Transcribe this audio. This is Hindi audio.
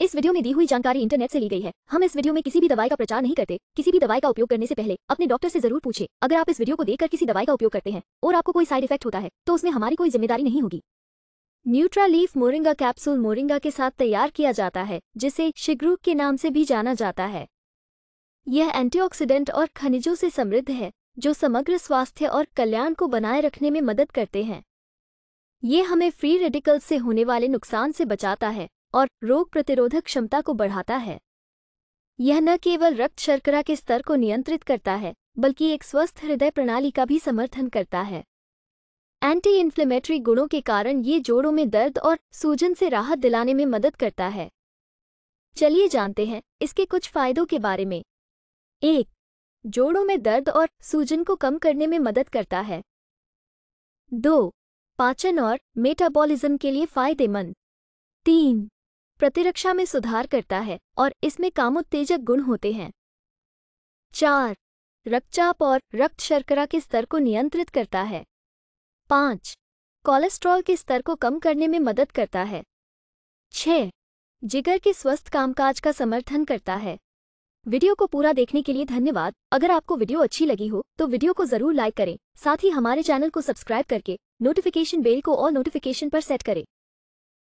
इस वीडियो में दी हुई जानकारी इंटरनेट से ली गई है हम इस वीडियो में किसी भी दवाई का प्रचार नहीं करते किसी भी दवाई का उपयोग करने से पहले अपने डॉक्टर से जरूर पूछे अगर आप इस वीडियो को देखकर किसी दवाई का उपयोग करते हैं और आपको कोई साइड इफेक्ट होता है तो उसमें हमारी कोई जिम्मेदारी नहीं होगी Nutra Leaf moringa capsule moringa के साथ तैयार किया जाता है जिसे शिग्रू के नाम से भी जाना जाता है यह एंटीऑक्सीडेंट और खनिजों से समृद्ध है जो समग्र स्वास्थ्य और कल्याण को बनाए रखने में मदद करते हैं ये हमें फ्री रेडिकल्स से होने वाले नुकसान से बचाता है और रोग प्रतिरोधक क्षमता को बढ़ाता है यह न केवल रक्त शर्करा के स्तर को नियंत्रित करता है बल्कि एक स्वस्थ हृदय प्रणाली का भी समर्थन करता है एंटी इन्फ्लेमेटरी गुणों के कारण ये जोड़ों में दर्द और सूजन से राहत दिलाने में मदद करता है चलिए जानते हैं इसके कुछ फायदों के बारे में एक जोड़ों में दर्द और सूजन को कम करने में मदद करता है दो पाचन और मेटाबॉलिज्म के लिए फायदेमंद तीन प्रतिरक्षा में सुधार करता है और इसमें कामोत्तेजक गुण होते हैं चार रक्तचाप और रक्त शर्करा के स्तर को नियंत्रित करता है पाँच कोलेस्ट्रॉल के स्तर को कम करने में मदद करता है छः जिगर के स्वस्थ कामकाज का समर्थन करता है वीडियो को पूरा देखने के लिए धन्यवाद अगर आपको वीडियो अच्छी लगी हो तो वीडियो को जरूर लाइक करें साथ ही हमारे चैनल को सब्सक्राइब करके नोटिफिकेशन बेल को और नोटिफिकेशन पर सेट करें